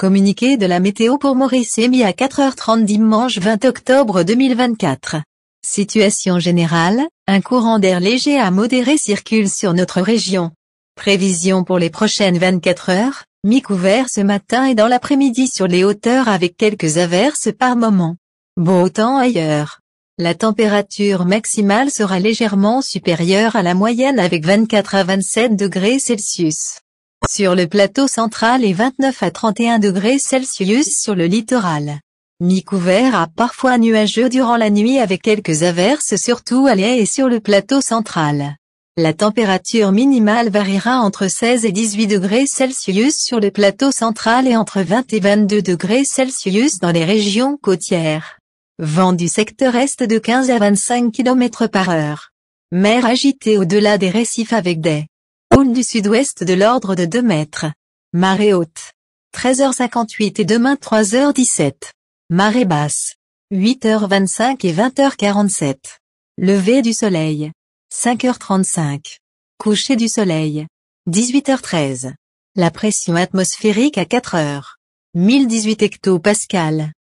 Communiqué de la météo pour Maurice mis à 4h30 dimanche 20 octobre 2024. Situation générale, un courant d'air léger à modéré circule sur notre région. Prévision pour les prochaines 24 heures, mi-couvert ce matin et dans l'après-midi sur les hauteurs avec quelques averses par moment. Beau temps ailleurs. La température maximale sera légèrement supérieure à la moyenne avec 24 à 27 degrés Celsius. Sur le plateau central et 29 à 31 degrés Celsius sur le littoral. Mi-couvert à parfois nuageux durant la nuit avec quelques averses surtout à l'est et sur le plateau central. La température minimale variera entre 16 et 18 degrés Celsius sur le plateau central et entre 20 et 22 degrés Celsius dans les régions côtières. Vent du secteur est de 15 à 25 km par heure. Mer agitée au-delà des récifs avec des du sud-ouest de l'ordre de 2 mètres. Marée haute. 13h58 et demain 3h17. Marée basse. 8h25 et 20h47. Lever du soleil. 5h35. Coucher du soleil. 18h13. La pression atmosphérique à 4 h 1018 hectopascal.